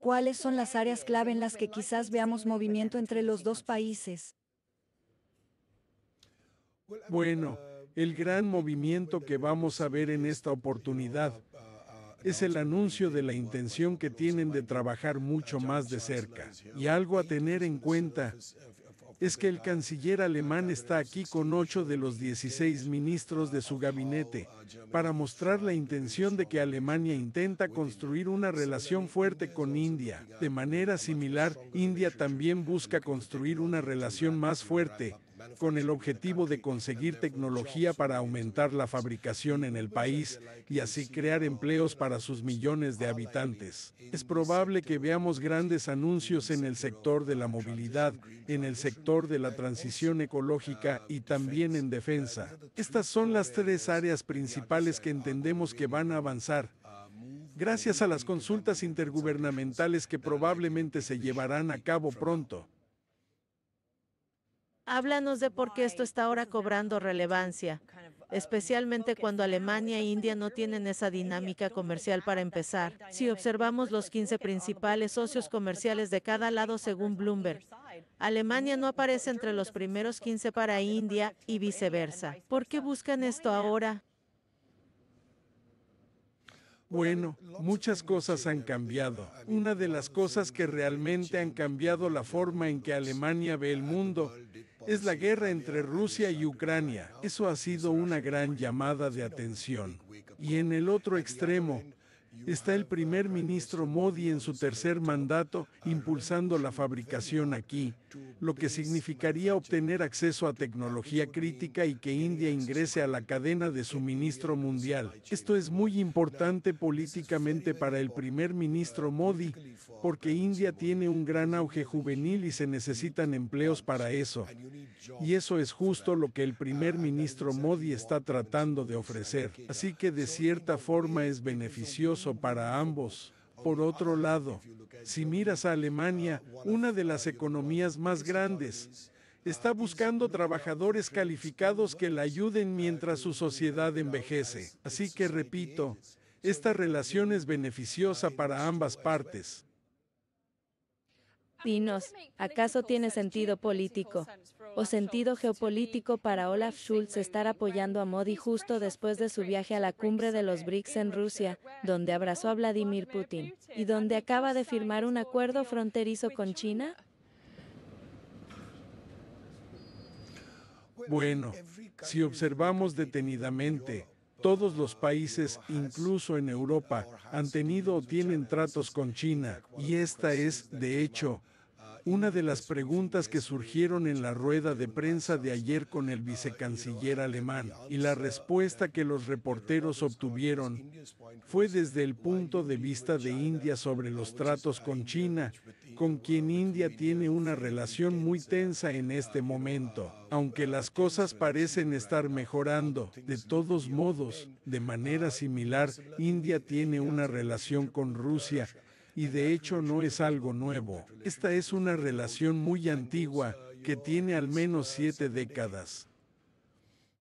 ¿Cuáles son las áreas clave en las que quizás veamos movimiento entre los dos países? Bueno, el gran movimiento que vamos a ver en esta oportunidad es el anuncio de la intención que tienen de trabajar mucho más de cerca. Y algo a tener en cuenta es que el canciller alemán está aquí con ocho de los 16 ministros de su gabinete, para mostrar la intención de que Alemania intenta construir una relación fuerte con India. De manera similar, India también busca construir una relación más fuerte, con el objetivo de conseguir tecnología para aumentar la fabricación en el país y así crear empleos para sus millones de habitantes. Es probable que veamos grandes anuncios en el sector de la movilidad, en el sector de la transición ecológica y también en defensa. Estas son las tres áreas principales que entendemos que van a avanzar gracias a las consultas intergubernamentales que probablemente se llevarán a cabo pronto. Háblanos de por qué esto está ahora cobrando relevancia, especialmente cuando Alemania e India no tienen esa dinámica comercial para empezar. Si observamos los 15 principales socios comerciales de cada lado según Bloomberg, Alemania no aparece entre los primeros 15 para India y viceversa. ¿Por qué buscan esto ahora? Bueno, muchas cosas han cambiado. Una de las cosas que realmente han cambiado la forma en que Alemania ve el mundo es la guerra entre Rusia y Ucrania. Eso ha sido una gran llamada de atención. Y en el otro extremo, está el primer ministro Modi en su tercer mandato impulsando la fabricación aquí, lo que significaría obtener acceso a tecnología crítica y que India ingrese a la cadena de suministro mundial. Esto es muy importante políticamente para el primer ministro Modi, porque India tiene un gran auge juvenil y se necesitan empleos para eso. Y eso es justo lo que el primer ministro Modi está tratando de ofrecer. Así que de cierta forma es beneficioso para ambos. Por otro lado, si miras a Alemania, una de las economías más grandes, está buscando trabajadores calificados que la ayuden mientras su sociedad envejece. Así que repito, esta relación es beneficiosa para ambas partes. Dinos, ¿acaso tiene sentido político o sentido geopolítico para Olaf Schulz estar apoyando a Modi justo después de su viaje a la cumbre de los BRICS en Rusia, donde abrazó a Vladimir Putin, y donde acaba de firmar un acuerdo fronterizo con China? Bueno, si observamos detenidamente, todos los países, incluso en Europa, han tenido o tienen tratos con China, y esta es, de hecho, una de las preguntas que surgieron en la rueda de prensa de ayer con el vicecanciller alemán, y la respuesta que los reporteros obtuvieron fue desde el punto de vista de India sobre los tratos con China, con quien India tiene una relación muy tensa en este momento. Aunque las cosas parecen estar mejorando, de todos modos, de manera similar, India tiene una relación con Rusia y de hecho no es algo nuevo. Esta es una relación muy antigua, que tiene al menos siete décadas.